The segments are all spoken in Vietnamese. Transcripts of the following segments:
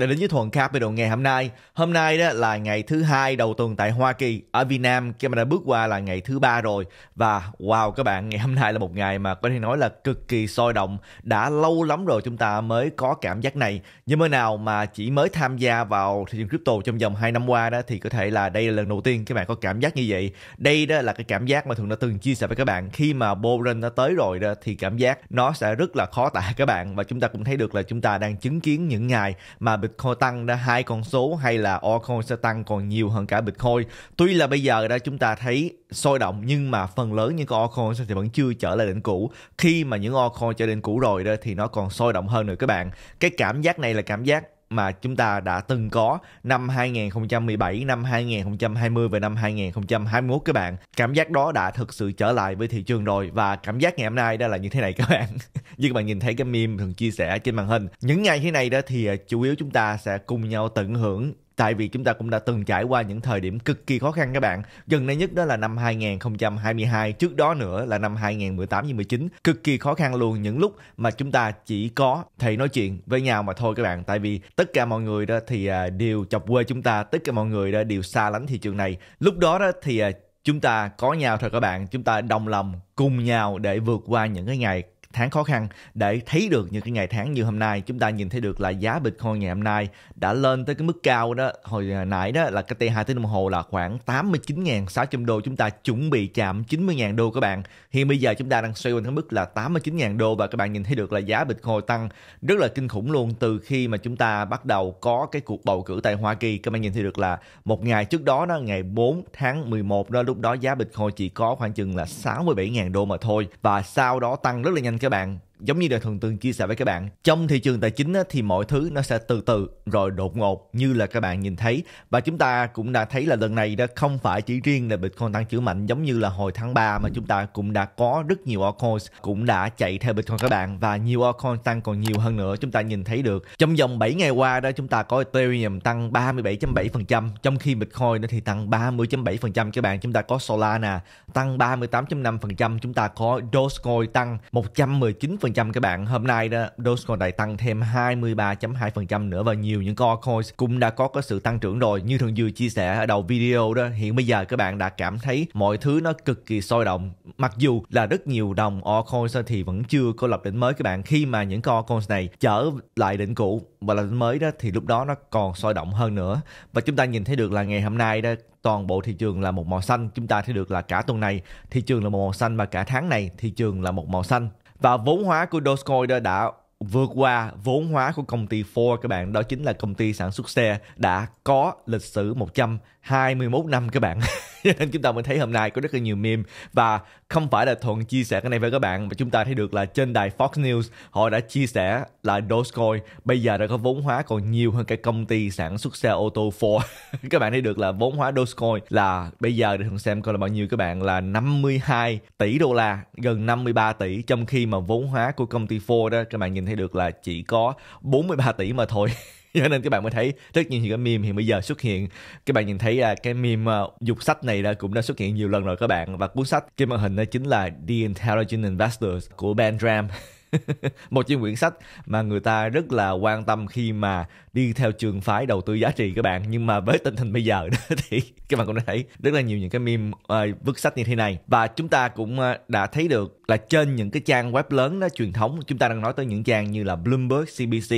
để đến với Thuận Capital ngày hôm nay. Hôm nay đó là ngày thứ hai đầu tuần tại Hoa Kỳ. Ở Việt Nam, các bạn đã bước qua là ngày thứ ba rồi. Và wow các bạn, ngày hôm nay là một ngày mà có thể nói là cực kỳ sôi động. Đã lâu lắm rồi chúng ta mới có cảm giác này. Nhưng mà nào mà chỉ mới tham gia vào thị trường crypto trong vòng 2 năm qua đó thì có thể là đây là lần đầu tiên các bạn có cảm giác như vậy. Đây đó là cái cảm giác mà thường đã từng chia sẻ với các bạn. Khi mà Boren đã tới rồi đó thì cảm giác nó sẽ rất là khó tả các bạn. Và chúng ta cũng thấy được là chúng ta đang chứng kiến những ngày mà Bitcoin tăng đã hai con số hay là Altcoin sẽ tăng còn nhiều hơn cả Bitcoin. Tuy là bây giờ đã chúng ta thấy sôi động nhưng mà phần lớn những con altcoin thì vẫn chưa trở lại đỉnh cũ. Khi mà những altcoin trở đỉnh cũ rồi đó thì nó còn sôi động hơn nữa các bạn. Cái cảm giác này là cảm giác mà chúng ta đã từng có năm 2017, năm 2020 và năm 2021 các bạn. Cảm giác đó đã thực sự trở lại với thị trường rồi và cảm giác ngày hôm nay đó là như thế này các bạn. như các bạn nhìn thấy cái meme thường chia sẻ trên màn hình. Những ngày thế này đó thì à, chủ yếu chúng ta sẽ cùng nhau tận hưởng tại vì chúng ta cũng đã từng trải qua những thời điểm cực kỳ khó khăn các bạn. Gần đây nhất đó là năm 2022, trước đó nữa là năm 2018 2019, cực kỳ khó khăn luôn những lúc mà chúng ta chỉ có thầy nói chuyện với nhau mà thôi các bạn. Tại vì tất cả mọi người đó thì à, đều chọc quê chúng ta, tất cả mọi người đó đều xa lánh thị trường này. Lúc đó đó thì à, chúng ta có nhau thôi các bạn, chúng ta đồng lòng cùng nhau để vượt qua những cái ngày tháng khó khăn để thấy được những cái ngày tháng như hôm nay chúng ta nhìn thấy được là giá Bitcoin ngày hôm nay đã lên tới cái mức cao đó hồi à, nãy đó là cái T2 tới đồng hồ là khoảng 89.600 đô chúng ta chuẩn bị chạm 90.000 đô các bạn hiện bây giờ chúng ta đang xoay quanh cái mức là 89.000 đô và các bạn nhìn thấy được là giá Bitcoin tăng rất là kinh khủng luôn từ khi mà chúng ta bắt đầu có cái cuộc bầu cử tại Hoa Kỳ các bạn nhìn thấy được là một ngày trước đó đó ngày 4 tháng 11 đó lúc đó giá Bitcoin chỉ có khoảng chừng là 67.000 đô mà thôi và sau đó tăng rất là nhanh các bạn giống như đời thường từng chia sẻ với các bạn trong thị trường tài chính thì mọi thứ nó sẽ từ từ rồi đột ngột như là các bạn nhìn thấy và chúng ta cũng đã thấy là lần này đó không phải chỉ riêng là Bitcoin tăng trưởng mạnh giống như là hồi tháng 3 mà chúng ta cũng đã có rất nhiều altcoins cũng đã chạy theo Bitcoin các bạn và nhiều altcoins tăng còn nhiều hơn nữa chúng ta nhìn thấy được trong vòng 7 ngày qua đó chúng ta có Ethereum tăng 37.7% trong khi Bitcoin nó thì tăng 30.7% các bạn chúng ta có Solana tăng 38.5% chúng ta có Dogecoin tăng 119% 6% các bạn. Hôm nay đó, Dogecoin này tăng thêm 23.2% nữa và nhiều những core coins cũng đã có có sự tăng trưởng rồi. Như thường vừa chia sẻ ở đầu video đó, hiện bây giờ các bạn đã cảm thấy mọi thứ nó cực kỳ sôi động. Mặc dù là rất nhiều đồng altcoins thì vẫn chưa có lập đỉnh mới các bạn. Khi mà những core coins này trở lại đỉnh cũ và là đỉnh mới đó thì lúc đó nó còn sôi động hơn nữa. Và chúng ta nhìn thấy được là ngày hôm nay đó toàn bộ thị trường là một màu xanh chúng ta thấy được là cả tuần này thị trường là một màu xanh và cả tháng này thị trường là một màu xanh và vốn hóa của Dogecoin đã, đã vượt qua vốn hóa của công ty Ford các bạn đó chính là công ty sản xuất xe đã có lịch sử 121 năm các bạn nên chúng ta mới thấy hôm nay có rất là nhiều meme và không phải là thuận chia sẻ cái này với các bạn mà chúng ta thấy được là trên đài Fox News họ đã chia sẻ là Dogecoin bây giờ đã có vốn hóa còn nhiều hơn cái công ty sản xuất xe ô tô Ford các bạn thấy được là vốn hóa Dogecoin là bây giờ để thường xem coi là bao nhiêu các bạn là 52 tỷ đô la gần 53 tỷ trong khi mà vốn hóa của công ty Ford đó các bạn nhìn thấy được là chỉ có 43 tỷ mà thôi cho nên các bạn mới thấy rất nhiều những cái meme hiện bây giờ xuất hiện các bạn nhìn thấy là cái meme ờ, dục sách này đã cũng đã xuất hiện nhiều lần rồi các bạn và cuốn sách trên màn hình đó chính là The Intelligent Investors của Ben Graham một trong quyển sách mà người ta rất là quan tâm khi mà đi theo trường phái đầu tư giá trị các bạn nhưng mà với tình hình bây giờ đó thì các bạn cũng đã thấy rất là nhiều những cái meme uh, vứt sách như thế này và chúng ta cũng uh, đã thấy được là trên những cái trang web lớn đó truyền thống chúng ta đang nói tới những trang như là Bloomberg, CBC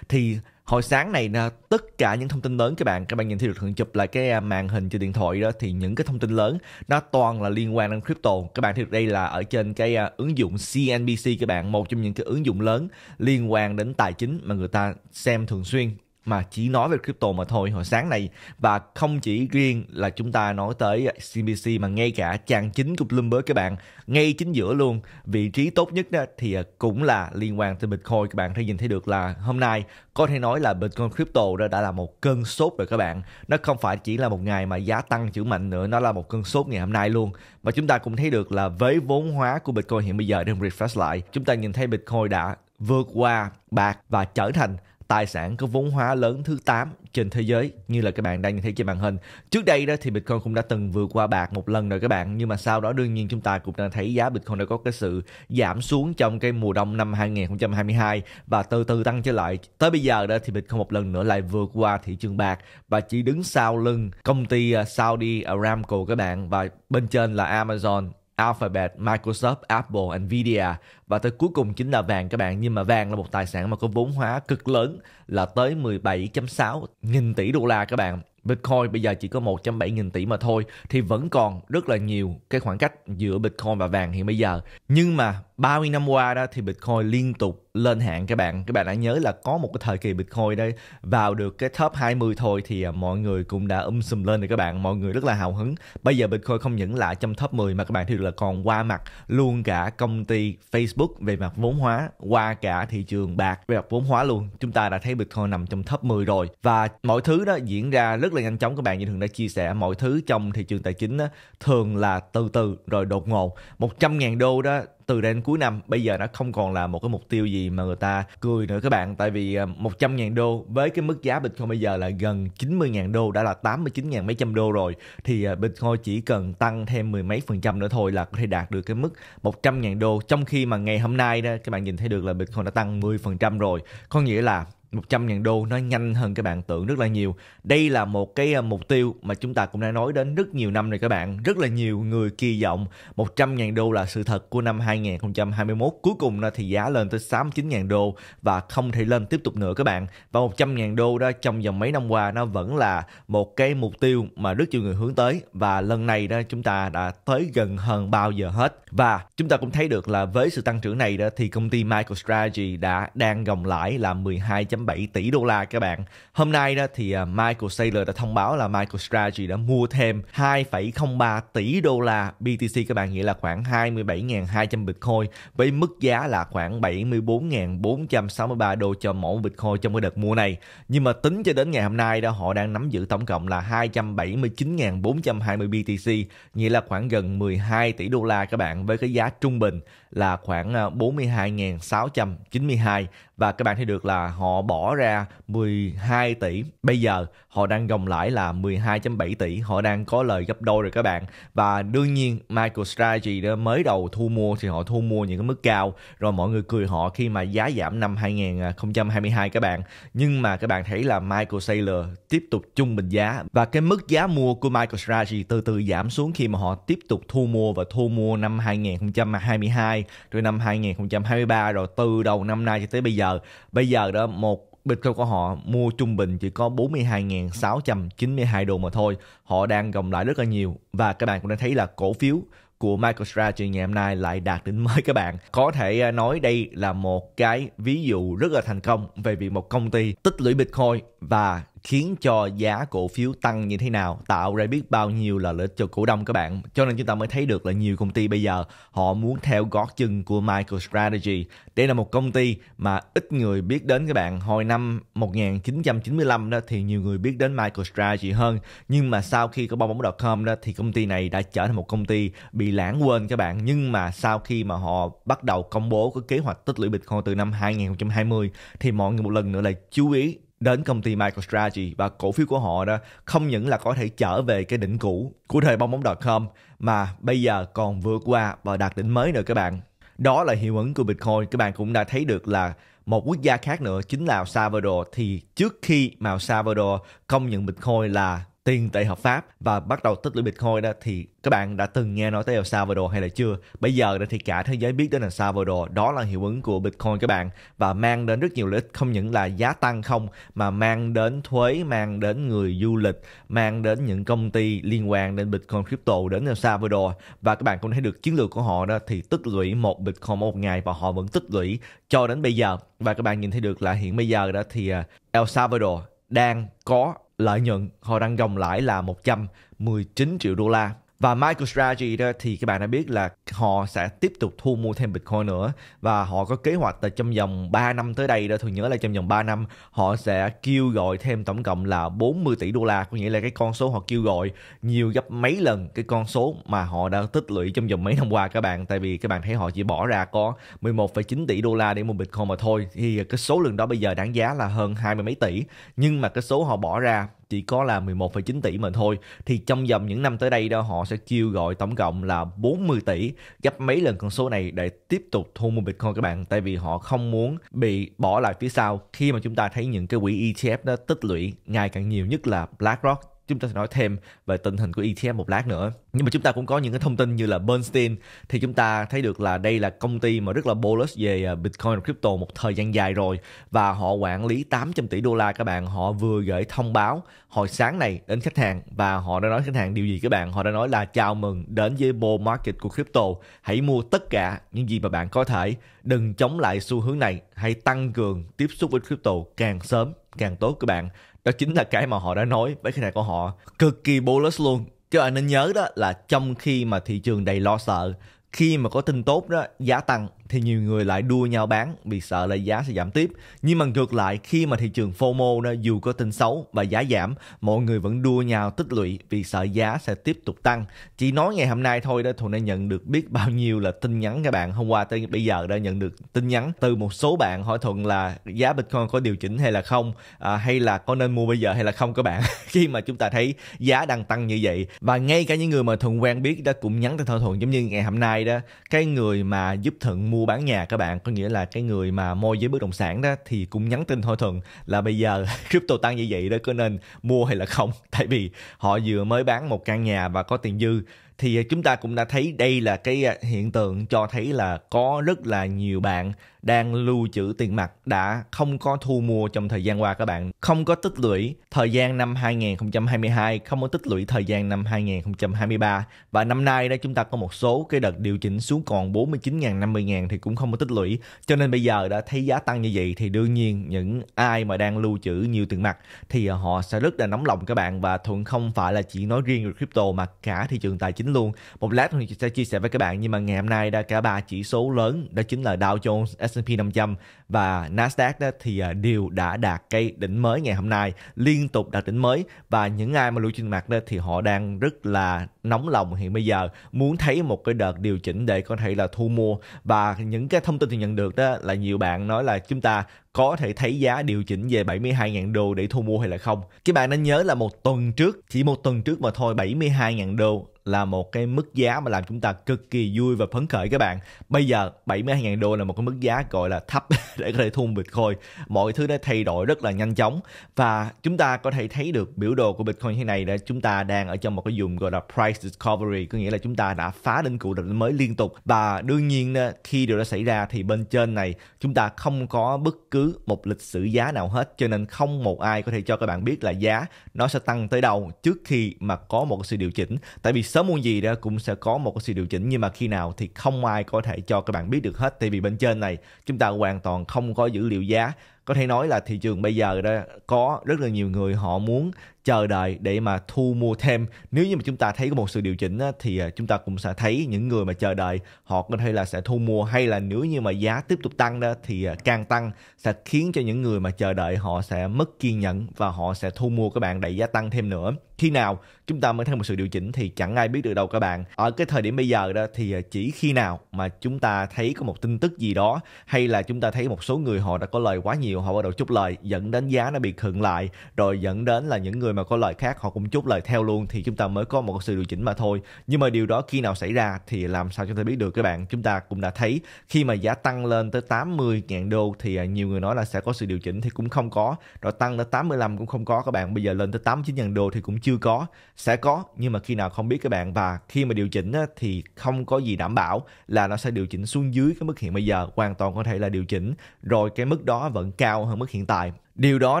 thì hồi sáng này tất cả những thông tin lớn các bạn các bạn nhìn thấy được thường chụp lại cái à, màn hình trên điện thoại đó thì những cái thông tin lớn nó toàn là liên quan đến crypto các bạn thấy được đây là ở trên cái à, ứng dụng CNBC các bạn một trong những cái ứng dụng lớn liên quan đến tài chính mà người ta xem thường xuyên mà chỉ nói về crypto mà thôi hồi sáng này và không chỉ riêng là chúng ta nói tới CBC mà ngay cả trang chính của Bloomberg các bạn ngay chính giữa luôn vị trí tốt nhất đó thì à, cũng là liên quan tới Bitcoin các bạn thấy nhìn thấy được là hôm nay có thể nói là Bitcoin crypto đó đã là một cơn sốt rồi các bạn nó không phải chỉ là một ngày mà giá tăng chữ mạnh nữa nó là một cơn sốt ngày hôm nay luôn và chúng ta cũng thấy được là với vốn hóa của Bitcoin hiện bây giờ đang refresh lại chúng ta nhìn thấy Bitcoin đã vượt qua bạc và trở thành tài sản có vốn hóa lớn thứ 8 trên thế giới như là các bạn đang nhìn thấy trên màn hình. Trước đây đó thì Bitcoin cũng đã từng vượt qua bạc một lần rồi các bạn, nhưng mà sau đó đương nhiên chúng ta cũng đã thấy giá Bitcoin đã có cái sự giảm xuống trong cái mùa đông năm 2022 và từ từ tăng trở lại. Tới bây giờ đó thì Bitcoin một lần nữa lại vượt qua thị trường bạc và chỉ đứng sau lưng công ty à, Saudi Aramco các bạn và bên trên là Amazon Alphabet, Microsoft, Apple, Nvidia và tới cuối cùng chính là vàng các bạn nhưng mà vàng là một tài sản mà có vốn hóa cực lớn là tới 17.6 nghìn tỷ đô la các bạn Bitcoin bây giờ chỉ có 107 nghìn tỷ mà thôi thì vẫn còn rất là nhiều cái khoảng cách giữa Bitcoin và vàng hiện bây giờ nhưng mà 30 năm qua đó thì Bitcoin liên tục lên hạng các bạn. Các bạn đã nhớ là có một cái thời kỳ Bitcoin đây vào được cái top 20 thôi thì à, mọi người cũng đã um sùm lên rồi các bạn. Mọi người rất là hào hứng. Bây giờ Bitcoin không những lại trong top 10 mà các bạn thì là còn qua mặt luôn cả công ty Facebook về mặt vốn hóa, qua cả thị trường bạc về mặt vốn hóa luôn. Chúng ta đã thấy Bitcoin nằm trong top 10 rồi và mọi thứ đó diễn ra rất là nhanh chóng các bạn như thường đã chia sẻ mọi thứ trong thị trường tài chính đó, thường là từ từ rồi đột ngột 100.000 đô đó từ đây đến cuối năm bây giờ nó không còn là một cái mục tiêu gì mà người ta cười nữa các bạn tại vì 100.000 à, đô với cái mức giá Bitcoin bây giờ là gần 90.000 đô đã là 89.000 mấy trăm đô rồi thì à, Bitcoin chỉ cần tăng thêm mười mấy phần trăm nữa thôi là có thể đạt được cái mức 100.000 đô trong khi mà ngày hôm nay đó các bạn nhìn thấy được là Bitcoin đã tăng 10% rồi có nghĩa là 100 ngàn đô nó nhanh hơn các bạn tưởng rất là nhiều. Đây là một cái à, mục tiêu mà chúng ta cũng đã nói đến rất nhiều năm rồi các bạn. Rất là nhiều người kỳ vọng 100 ngàn đô là sự thật của năm 2021. Cuối cùng nó thì giá lên tới 69 ngàn đô và không thể lên tiếp tục nữa các bạn. Và 100 ngàn đô đó trong vòng mấy năm qua nó vẫn là một cái mục tiêu mà rất nhiều người hướng tới và lần này đó chúng ta đã tới gần hơn bao giờ hết. Và chúng ta cũng thấy được là với sự tăng trưởng này đó thì công ty MicroStrategy đã đang gồng lãi là 12 2,7 tỷ đô la các bạn. Hôm nay đó thì à, Michael Saylor đã thông báo là Michael Strategy đã mua thêm 2,03 tỷ đô la BTC các bạn nghĩa là khoảng 27.200 Bitcoin với mức giá là khoảng 74.463 đô cho mỗi Bitcoin trong cái đợt mua này. Nhưng mà tính cho đến ngày hôm nay đó họ đang nắm giữ tổng cộng là 279.420 BTC nghĩa là khoảng gần 12 tỷ đô la các bạn với cái giá trung bình là khoảng 42.692 à, và các bạn thấy được là họ bỏ ra 12 tỷ bây giờ họ đang gồng lãi là 12.7 tỷ họ đang có lời gấp đôi rồi các bạn và đương nhiên MicroStrategy mới đầu thu mua thì họ thu mua những cái mức cao rồi mọi người cười họ khi mà giá giảm năm 2022 các bạn nhưng mà các bạn thấy là Michael Saylor tiếp tục trung bình giá và cái mức giá mua của MicroStrategy từ từ giảm xuống khi mà họ tiếp tục thu mua và thu mua năm 2022 rồi năm 2023 rồi từ đầu năm nay cho tới bây giờ bây giờ đó một Bitcoin của họ mua trung bình chỉ có 42.692 đô mà thôi. Họ đang gồng lại rất là nhiều và các bạn cũng đã thấy là cổ phiếu của MicroStrategy ngày hôm nay lại đạt đỉnh mới các bạn. Có thể à, nói đây là một cái ví dụ rất là thành công về việc một công ty tích lũy Bitcoin và khiến cho giá cổ phiếu tăng như thế nào tạo ra biết bao nhiêu là lợi cho cổ đông các bạn cho nên chúng ta mới thấy được là nhiều công ty bây giờ họ muốn theo gót chân của MicroStrategy đây là một công ty mà ít người biết đến các bạn hồi năm 1995 đó thì nhiều người biết đến MicroStrategy hơn nhưng mà sau khi có bong bóng.com đó thì công ty này đã trở thành một công ty bị lãng quên các bạn nhưng mà sau khi mà họ bắt đầu công bố cái kế hoạch tích lũy Bitcoin từ năm 2020 thì mọi người một lần nữa lại chú ý đến công ty MicroStrategy và cổ phiếu của họ đó không những là có thể trở về cái đỉnh cũ của thời bong bóng.com mà bây giờ còn vượt qua và đạt đỉnh mới nữa các bạn. Đó là hiệu ứng của Bitcoin. Các bạn cũng đã thấy được là một quốc gia khác nữa chính là El Salvador thì trước khi mà El Salvador công nhận Bitcoin là tiền tệ hợp pháp và bắt đầu tích lũy Bitcoin đó thì các bạn đã từng nghe nói tới El Salvador hay là chưa? Bây giờ thì cả thế giới biết đến El Salvador, đó là hiệu ứng của Bitcoin các bạn và mang đến rất nhiều lợi ích không những là giá tăng không mà mang đến thuế, mang đến người du lịch, mang đến những công ty liên quan đến Bitcoin crypto đến El Salvador và các bạn cũng thấy được chiến lược của họ đó thì tích lũy một Bitcoin một ngày và họ vẫn tích lũy cho đến bây giờ và các bạn nhìn thấy được là hiện bây giờ đó thì à, El Salvador đang có lợi nhuận họ đang gồng lãi là 119 triệu đô la và MicroStrategy đó thì các bạn đã biết là họ sẽ tiếp tục thu mua thêm Bitcoin nữa và họ có kế hoạch là trong vòng 3 năm tới đây đó tôi nhớ là trong vòng 3 năm họ sẽ kêu gọi thêm tổng cộng là 40 tỷ đô la có nghĩa là cái con số họ kêu gọi nhiều gấp mấy lần cái con số mà họ đã tích lũy trong vòng mấy năm qua các bạn tại vì các bạn thấy họ chỉ bỏ ra có 11,9 tỷ đô la để mua Bitcoin mà thôi thì cái số lượng đó bây giờ đáng giá là hơn hai mươi mấy tỷ nhưng mà cái số họ bỏ ra chỉ có là 11,9 tỷ mà thôi thì trong vòng những năm tới đây đó họ sẽ chiêu gọi tổng cộng là 40 tỷ gấp mấy lần con số này để tiếp tục thu mua Bitcoin các bạn tại vì họ không muốn bị bỏ lại phía sau khi mà chúng ta thấy những cái quỹ ETF đó tích lũy ngày càng nhiều nhất là BlackRock chúng ta sẽ nói thêm về tình hình của ETF một lát nữa nhưng mà chúng ta cũng có những cái thông tin như là Bernstein thì chúng ta thấy được là đây là công ty mà rất là bullish về à, Bitcoin và crypto một thời gian dài rồi và họ quản lý 800 tỷ đô la các bạn họ vừa gửi thông báo hồi sáng này đến khách hàng và họ đã nói khách hàng điều gì các bạn họ đã nói là chào mừng đến với bull market của crypto hãy mua tất cả những gì mà bạn có thể đừng chống lại xu hướng này hãy tăng cường tiếp xúc với crypto càng sớm càng tốt các bạn đó chính là cái mà họ đã nói với cái này của họ cực kỳ bullish luôn chứ bạn nên nhớ đó là trong khi mà thị trường đầy lo sợ khi mà có tin tốt đó giá tăng thì nhiều người lại đua nhau bán vì sợ là giá sẽ giảm tiếp. Nhưng mà ngược lại khi mà thị trường FOMO đó, dù có tin xấu và giá giảm, mọi người vẫn đua nhau tích lũy vì sợ giá sẽ tiếp tục tăng. Chỉ nói ngày hôm nay thôi đó Thuận đã nhận được biết bao nhiêu là tin nhắn các bạn. Hôm qua tới bây giờ đã nhận được tin nhắn từ một số bạn hỏi Thuận là giá Bitcoin có điều chỉnh hay là không à, hay là có nên mua bây giờ hay là không các bạn khi mà chúng ta thấy giá đang tăng như vậy và ngay cả những người mà Thuận quen biết đã cũng nhắn cho Thuận giống như ngày hôm nay đó cái người mà giúp Thuận mua mua bán nhà các bạn có nghĩa là cái người mà môi giới bất động sản đó thì cũng nhắn tin thôi thường là bây giờ crypto tăng như vậy đó có nên mua hay là không tại vì họ vừa mới bán một căn nhà và có tiền dư thì à, chúng ta cũng đã thấy đây là cái à, hiện tượng cho thấy là có rất là nhiều bạn đang lưu trữ tiền mặt đã không có thu mua trong thời gian qua các bạn không có tích lũy thời gian năm 2022 không có tích lũy thời gian năm 2023 và năm nay đó chúng ta có một số cái đợt điều chỉnh xuống còn 49.000 50.000 thì cũng không có tích lũy cho nên bây giờ đã thấy giá tăng như vậy thì đương nhiên những ai mà đang lưu trữ nhiều tiền mặt thì à, họ sẽ rất là nóng lòng các bạn và thuận không phải là chỉ nói riêng về crypto mà cả thị trường tài chính luôn một lát thì sẽ chia sẻ với các bạn nhưng mà ngày hôm nay đã cả ba chỉ số lớn đó chính là Dow Jones, S&P 500 và Nasdaq đó thì à, đều đã đạt cây đỉnh mới ngày hôm nay liên tục đạt đỉnh mới và những ai mà lưu trên mặt đó thì họ đang rất là nóng lòng hiện bây giờ muốn thấy một cái đợt điều chỉnh để có thể là thu mua và những cái thông tin thì nhận được đó là nhiều bạn nói là chúng ta có thể thấy giá điều chỉnh về 72.000 đô để thu mua hay là không. Các bạn nên nhớ là một tuần trước, chỉ một tuần trước mà thôi 72.000 đô là một cái mức giá mà làm chúng ta cực kỳ vui và phấn khởi các bạn. Bây giờ 72.000 đô là một cái mức giá gọi là thấp để có thể thu Bitcoin. Mọi thứ đã thay đổi rất là nhanh chóng và chúng ta có thể thấy được biểu đồ của Bitcoin như này là chúng ta đang ở trong một cái vùng gọi là price discovery có nghĩa là chúng ta đã phá đỉnh cụ đỉnh mới liên tục và đương nhiên ờ, khi điều đó xảy ra thì bên trên này chúng ta không có bất cứ một lịch sử giá nào hết cho nên không một ai có thể cho các bạn biết là giá nó sẽ tăng tới đâu trước khi mà có một sự điều chỉnh tại vì sớm muôn gì đó cũng sẽ có một cái sự điều chỉnh nhưng mà khi nào thì không ai có thể cho các bạn biết được hết tại vì bên trên này chúng ta hoàn toàn không có dữ liệu giá có thể nói là thị trường bây giờ đó có rất là nhiều người họ muốn chờ đợi để mà thu mua thêm nếu như mà chúng ta thấy có một sự điều chỉnh á, thì à, chúng ta cũng sẽ thấy những người mà chờ đợi họ có thể là sẽ thu mua hay là nếu như mà giá tiếp tục tăng đó thì à, càng tăng sẽ khiến cho những người mà chờ đợi họ sẽ mất kiên nhẫn và họ sẽ thu mua các bạn đẩy giá tăng thêm nữa khi nào chúng ta mới thấy một sự điều chỉnh thì chẳng ai biết được đâu các bạn ở cái thời điểm bây giờ đó thì à, chỉ khi nào mà chúng ta thấy có một tin tức gì đó hay là chúng ta thấy một số người họ đã có lời quá nhiều họ bắt đầu chúc lời dẫn đến giá nó bị khựng lại rồi dẫn đến là những người người mà có lời khác họ cũng chốt lời theo luôn thì chúng ta mới có một sự điều chỉnh mà thôi nhưng mà điều đó khi nào xảy ra thì làm sao chúng ta biết được các bạn chúng ta cũng đã thấy khi mà giá tăng lên tới 80.000 đô thì à, nhiều người nói là sẽ có sự điều chỉnh thì cũng không có rồi tăng tới 85 cũng không có các bạn bây giờ lên tới 89.000 đô thì cũng chưa có sẽ có nhưng mà khi nào không biết các bạn và khi mà điều chỉnh thì không có gì đảm bảo là nó sẽ điều chỉnh xuống dưới cái mức hiện bây giờ hoàn toàn có thể là điều chỉnh rồi cái mức đó vẫn cao hơn mức hiện tại Điều đó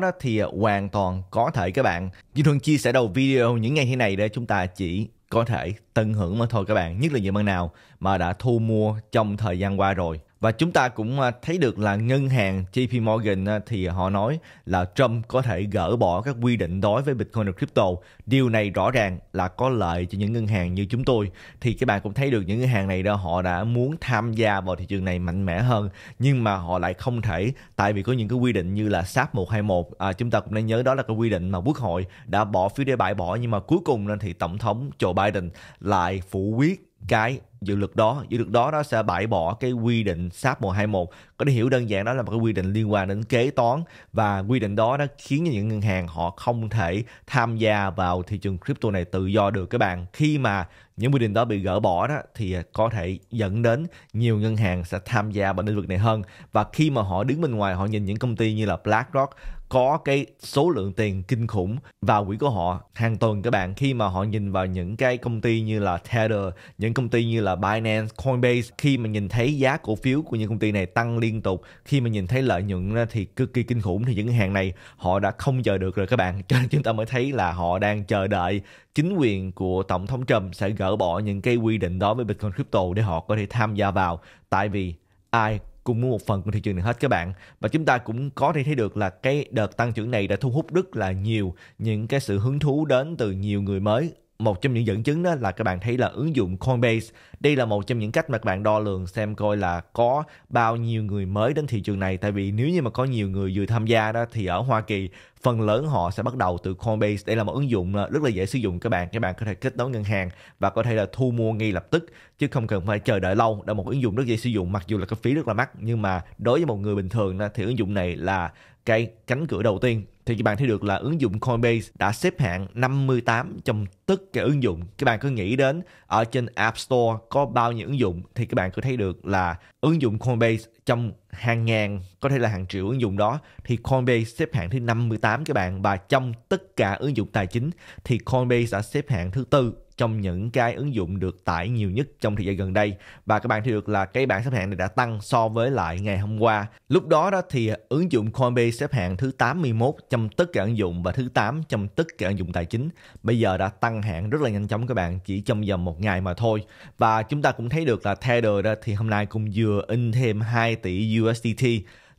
đó thì à, hoàn toàn có thể các bạn. Duy Thuần chia sẻ đầu video những ngày thế này để chúng ta chỉ có thể tận hưởng mà thôi các bạn. Nhất là những bạn nào mà đã thu mua trong thời gian qua rồi và chúng ta cũng à, thấy được là ngân hàng JP Morgan à, thì họ nói là Trump có thể gỡ bỏ các quy định đối với Bitcoin và crypto. Điều này rõ ràng là có lợi cho những ngân hàng như chúng tôi. Thì các bạn cũng thấy được những ngân hàng này đó họ đã muốn tham gia vào thị trường này mạnh mẽ hơn nhưng mà họ lại không thể tại vì có những cái quy định như là SAP 121 à, chúng ta cũng nên nhớ đó là cái quy định mà quốc hội đã bỏ phiếu để bãi bỏ nhưng mà cuối cùng thì tổng thống Joe Biden lại phủ quyết cái dự luật đó dự luật đó nó sẽ bãi bỏ cái quy định SAP 121 có thể hiểu đơn giản đó là một cái quy định liên quan đến kế toán và quy định đó nó khiến cho những ngân hàng họ không thể tham gia vào thị trường crypto này tự do được các bạn khi mà những quy định đó bị gỡ bỏ đó thì có thể dẫn đến nhiều ngân hàng sẽ tham gia vào lĩnh vực này hơn và khi mà họ đứng bên ngoài họ nhìn những công ty như là BlackRock có cái số lượng tiền kinh khủng vào quỹ của họ hàng tuần các bạn khi mà họ nhìn vào những cái công ty như là Tether, những công ty như là Binance, Coinbase khi mà nhìn thấy giá cổ phiếu của những công ty này tăng liên tục, khi mà nhìn thấy lợi nhuận thì cực kỳ kinh khủng thì những hàng này họ đã không chờ được rồi các bạn. Cho nên chúng ta mới thấy là họ đang chờ đợi chính quyền của tổng thống Trump sẽ gỡ bỏ những cái quy định đó với Bitcoin crypto để họ có thể tham gia vào tại vì ai cùng mua một phần của thị trường này hết các bạn và chúng ta cũng có thể thấy được là cái đợt tăng trưởng này đã thu hút rất là nhiều những cái sự hứng thú đến từ nhiều người mới một trong những dẫn chứng đó là các bạn thấy là ứng dụng Coinbase. Đây là một trong những cách mà các bạn đo lường xem coi là có bao nhiêu người mới đến thị trường này. Tại vì nếu như mà có nhiều người vừa tham gia đó thì ở Hoa Kỳ phần lớn họ sẽ bắt đầu từ Coinbase. Đây là một ứng dụng ờ, rất là dễ sử dụng các bạn. Các bạn có thể kết nối ngân hàng và có thể là thu mua ngay lập tức chứ không cần phải chờ đợi lâu. Đây là một ứng dụng rất dễ sử dụng mặc dù là cái phí rất là mắc nhưng mà đối với một người bình thường thì ứng dụng này là cái cánh cửa đầu tiên thì các bạn thấy được là ứng dụng Coinbase đã xếp hạng 58 trong tất cả ứng dụng. Các bạn cứ nghĩ đến ở trên App Store có bao nhiêu ứng dụng thì các bạn cứ thấy được là ứng dụng Coinbase trong hàng ngàn, có thể là hàng triệu ứng dụng đó thì Coinbase xếp hạng thứ 58 các bạn và trong tất cả ứng dụng tài chính thì Coinbase đã xếp hạng thứ tư trong những cái ứng dụng được tải nhiều nhất trong thời gian gần đây và các bạn thấy được là cái bảng xếp hạng này đã tăng so với lại ngày hôm qua. Lúc đó đó thì ứng dụng Coinbase xếp hạng thứ 81 trong tất cả ứng dụng và thứ 8 trong tất cả ứng dụng tài chính. Bây giờ đã tăng hạng rất là nhanh chóng các bạn chỉ trong vòng một ngày mà thôi. Và chúng ta cũng thấy được là Tether đó thì hôm nay cũng vừa in thêm 2 tỷ USDT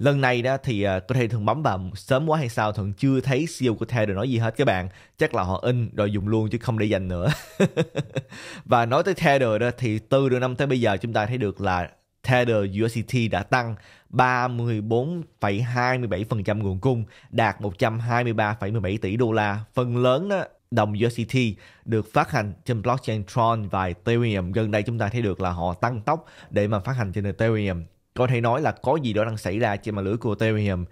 lần này đó thì uh, có thể thường bấm vào sớm quá hay sao thường chưa thấy CEO của Theo được nói gì hết các bạn chắc là họ in rồi dùng luôn chứ không để dành nữa và nói tới Tether đó thì từ đầu năm tới bây giờ chúng ta thấy được là Tether USDT đã tăng 34,27% nguồn cung đạt 123,17 tỷ đô la phần lớn đó đồng USDT được phát hành trên blockchain Tron và Ethereum. Gần đây chúng ta thấy được là họ tăng tốc để mà phát hành trên Ethereum có thể nói là có gì đó đang xảy ra trên mạng lưới của Ethereum.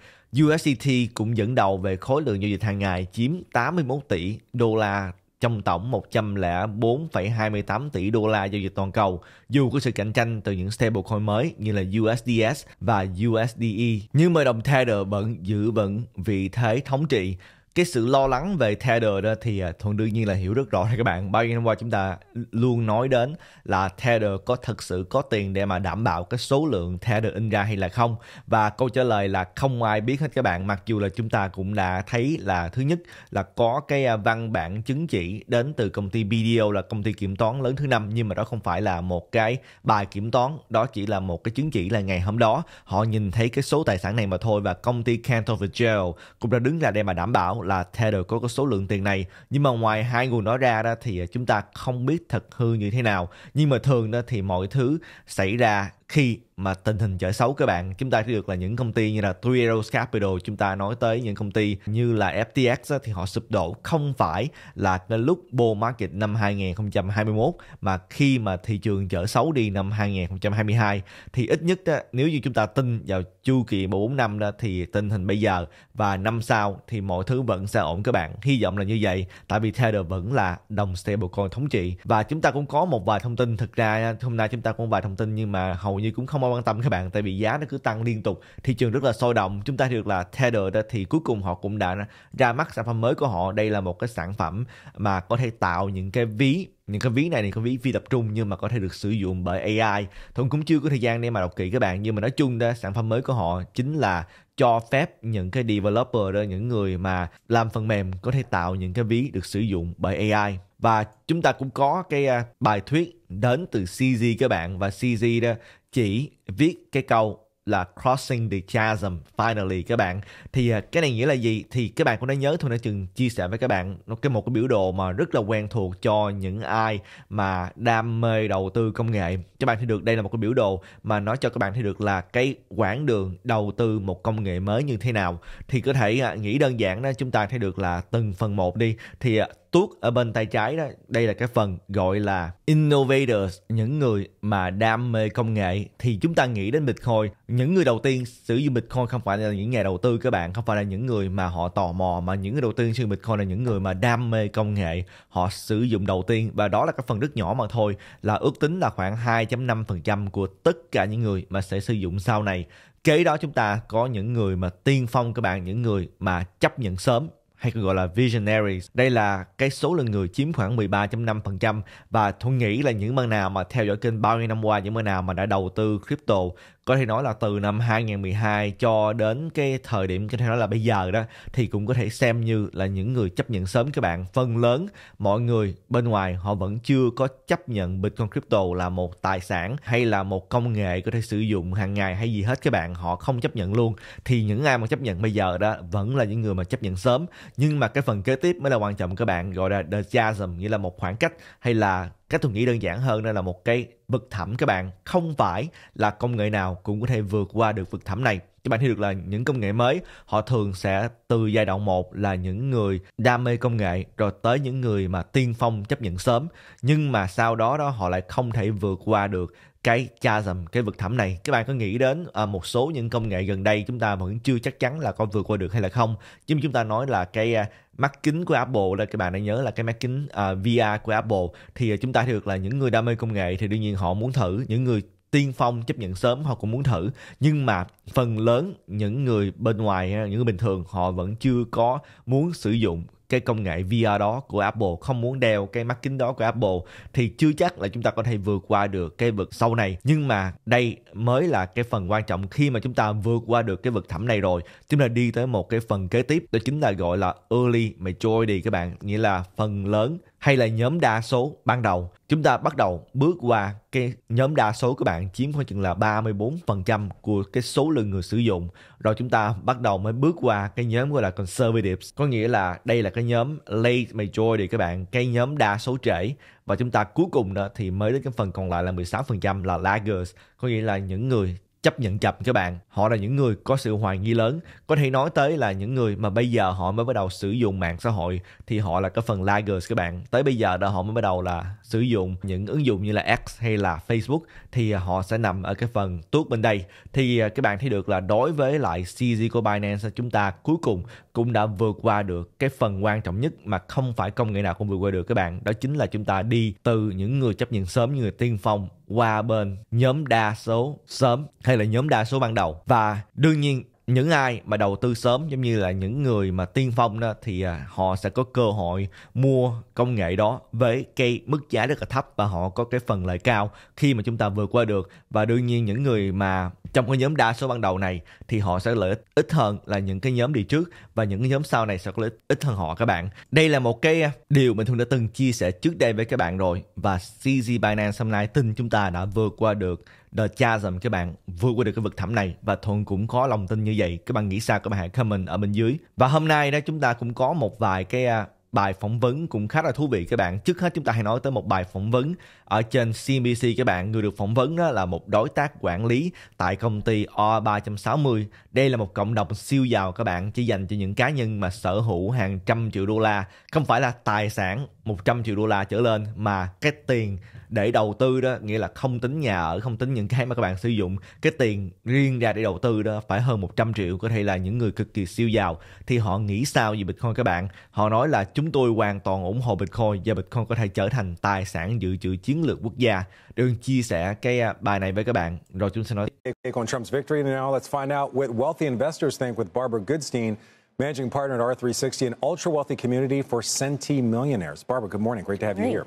USDT cũng dẫn đầu về khối lượng giao dịch hàng ngày chiếm 81 tỷ đô la trong tổng 104,28 tỷ đô la giao dịch toàn cầu, dù có sự cạnh tranh từ những stablecoin mới như là USDS và USDE. Nhưng mà đồng Tether vẫn giữ vững vị thế thống trị cái sự lo lắng về Tether đó thì à, thuần đương nhiên là hiểu rất rõ rồi các bạn bao nhiêu năm qua chúng ta luôn nói đến là Tether có thật sự có tiền để mà đảm bảo cái số lượng Tether in ra hay là không và câu trả lời là không ai biết hết các bạn mặc dù là chúng ta cũng đã thấy là thứ nhất là có cái à, văn bản chứng chỉ đến từ công ty BDO là công ty kiểm toán lớn thứ năm nhưng mà đó không phải là một cái bài kiểm toán đó chỉ là một cái chứng chỉ là ngày hôm đó họ nhìn thấy cái số tài sản này mà thôi và công ty Cantor Vigil cũng đã đứng ra đây mà đảm bảo là Tether có, có số lượng tiền này nhưng mà ngoài hai nguồn đó ra đó thì à, chúng ta không biết thật hư như thế nào nhưng mà thường đó thì mọi thứ xảy ra khi mà tình hình trở xấu các bạn chúng ta thấy được là những công ty như là Three Arrows Capital chúng ta nói tới những công ty như là FTX thì họ sụp đổ không phải là lúc bull market năm 2021 mà khi mà thị trường trở xấu đi năm 2022 thì ít nhất nếu như chúng ta tin vào chu kỳ 4 năm đó thì tình hình bây giờ và năm sau thì mọi thứ vẫn sẽ ổn các bạn hy vọng là như vậy tại vì Tether vẫn là đồng stablecoin thống trị và chúng ta cũng có một vài thông tin thực ra hôm nay chúng ta cũng vài thông tin nhưng mà hầu như cũng không ai quan tâm các bạn tại vì giá nó cứ tăng liên tục thị trường rất là sôi động chúng ta được là Tether đó thì cuối cùng họ cũng đã ra mắt sản phẩm mới của họ đây là một cái sản phẩm mà có thể tạo những cái ví những cái ví này thì cái ví phi tập trung nhưng mà có thể được sử dụng bởi AI Thuận cũng chưa có thời gian để mà đọc kỹ các bạn nhưng mà nói chung đó sản phẩm mới của họ chính là cho phép những cái developer đó những người mà làm phần mềm có thể tạo những cái ví được sử dụng bởi AI và chúng ta cũng có cái à, bài thuyết đến từ CZ các bạn và CZ đó chỉ viết cái câu là crossing the chasm finally các bạn thì à, cái này nghĩa là gì thì các bạn cũng đã nhớ thôi đã chừng chia sẻ với các bạn cái một cái biểu đồ mà rất là quen thuộc cho những ai mà đam mê đầu tư công nghệ các bạn thấy được đây là một cái biểu đồ mà nói cho các bạn thấy được là cái quãng đường đầu tư một công nghệ mới như thế nào thì có thể à, nghĩ đơn giản đó chúng ta thấy được là từng phần một đi thì à, tuốt ở bên tay trái đó đây là cái phần gọi là innovators những người mà đam mê công nghệ thì chúng ta nghĩ đến bitcoin những người đầu tiên sử dụng bitcoin không phải là những nhà đầu tư các bạn không phải là những người mà họ tò mò mà những người đầu tiên sử dụng bitcoin là những người mà đam mê công nghệ họ sử dụng đầu tiên và đó là cái phần rất nhỏ mà thôi là ước tính là khoảng 2.5% của tất cả những người mà sẽ sử dụng sau này kế đó chúng ta có những người mà tiên phong các bạn những người mà chấp nhận sớm hay còn gọi là visionaries. Đây là cái số lượng người chiếm khoảng 13.5% và tôi nghĩ là những bạn nào mà theo dõi kênh bao nhiêu năm qua, những bạn nào mà đã đầu tư crypto có thể nói là từ năm 2012 cho đến cái thời điểm có thể nói là bây giờ đó thì cũng có thể xem như là những người chấp nhận sớm các bạn phần lớn mọi người bên ngoài họ vẫn chưa có chấp nhận Bitcoin crypto là một tài sản hay là một công nghệ có thể sử dụng hàng ngày hay gì hết các bạn họ không chấp nhận luôn thì những ai mà chấp nhận bây giờ đó vẫn là những người mà chấp nhận sớm nhưng mà cái phần kế tiếp mới là quan trọng các bạn gọi là the chasm nghĩa là một khoảng cách hay là cái tôi nghĩ đơn giản hơn nên là một cái vực thẳm các bạn không phải là công nghệ nào cũng có thể vượt qua được vực thẳm này các bạn hiểu được là những công nghệ mới họ thường sẽ từ giai đoạn một là những người đam mê công nghệ rồi tới những người mà tiên phong chấp nhận sớm nhưng mà sau đó đó họ lại không thể vượt qua được cái chasm cái vực thẳm này các bạn có nghĩ đến à, một số những công nghệ gần đây chúng ta vẫn chưa chắc chắn là có vượt qua được hay là không chứ chúng ta nói là cái à, mắt kính của Apple là các bạn đã nhớ là cái mắt kính à, ờ, VR của Apple thì à, chúng ta thấy được là những người đam mê công nghệ thì đương nhiên họ muốn thử những người tiên phong chấp nhận sớm họ cũng muốn thử nhưng mà phần lớn những người bên ngoài những người bình thường họ vẫn chưa có muốn sử dụng cái công nghệ VR đó của Apple không muốn đeo cái mắt kính đó của Apple thì chưa chắc là chúng ta có thể vượt qua được cái vực sâu này nhưng mà đây mới là cái phần quan trọng khi mà chúng ta vượt qua được cái vực thẳm này rồi chúng ta đi tới một cái phần kế tiếp đó chính là gọi là early majority các bạn nghĩa là phần lớn hay là nhóm đa số ban đầu chúng ta bắt đầu bước qua cái nhóm đa số các bạn chiếm khoảng chừng là 34% của cái số lượng người sử dụng rồi chúng ta bắt đầu mới bước qua cái nhóm gọi là conservatives có nghĩa là đây là cái nhóm late majority các bạn cái nhóm đa số trễ và chúng ta cuối cùng đó thì mới đến cái phần còn lại là 16% là laggers có nghĩa là những người chấp nhận chậm các bạn họ là những người có sự hoài nghi lớn có thể nói tới là những người mà bây giờ họ mới bắt đầu sử dụng mạng xã hội thì họ là cái phần lagers các bạn tới bây giờ đó họ mới bắt đầu là sử dụng những ứng dụng như là x hay là facebook thì họ sẽ nằm ở cái phần tuốt bên đây thì à, các bạn thấy được là đối với lại CZ của Binance chúng ta cuối cùng cũng đã vượt qua được cái phần quan trọng nhất mà không phải công nghệ nào cũng vượt qua được các bạn đó chính là chúng ta đi từ những người chấp nhận sớm như người tiên phong qua bên nhóm đa số sớm hay là nhóm đa số ban đầu và đương nhiên những ai mà đầu tư sớm giống như là những người mà tiên phong đó thì à, họ sẽ có cơ hội mua công nghệ đó với cái mức giá rất là thấp và họ có cái phần lợi cao khi mà chúng ta vượt qua được và đương nhiên những người mà trong cái nhóm đa số ban đầu này thì họ sẽ lợi ích ít hơn là những cái nhóm đi trước và những cái nhóm sau này sẽ có lợi ích ít hơn họ các bạn. Đây là một cái à, điều mình thường đã từng chia sẻ trước đây với các bạn rồi và CZ Binance hôm nay tin chúng ta đã vượt qua được The Chasm các bạn vượt qua được cái vực thẳm này và Thuận cũng có lòng tin như vậy. Các bạn nghĩ sao các bạn hãy comment ở bên dưới. Và hôm nay đó chúng ta cũng có một vài cái à, bài phỏng vấn cũng khá là thú vị các bạn. Trước hết chúng ta hãy nói tới một bài phỏng vấn ở trên CNBC các bạn. Người được phỏng vấn đó là một đối tác quản lý tại công ty O360. Đây là một cộng đồng siêu giàu các bạn chỉ dành cho những cá nhân mà sở hữu hàng trăm triệu đô la. Không phải là tài sản 100 triệu đô la trở lên mà cái tiền để đầu tư đó nghĩa là không tính nhà ở không tính những cái mà các bạn sử dụng cái tiền riêng ra để đầu tư đó phải hơn 100 triệu có thể là những người cực kỳ siêu giàu thì họ nghĩ sao về Bitcoin các bạn họ nói là chúng tôi hoàn toàn ủng hộ Bitcoin và Bitcoin có thể trở thành tài sản dự trữ chiến lược quốc gia đừng chia sẻ cái à, bài này với các bạn rồi chúng sẽ nói on Trump's victory now let's find out what wealthy investors think with Barbara Goodstein managing partner at R360, an ultra wealthy community for centimillionaires. Barbara, good morning. Great to have you here.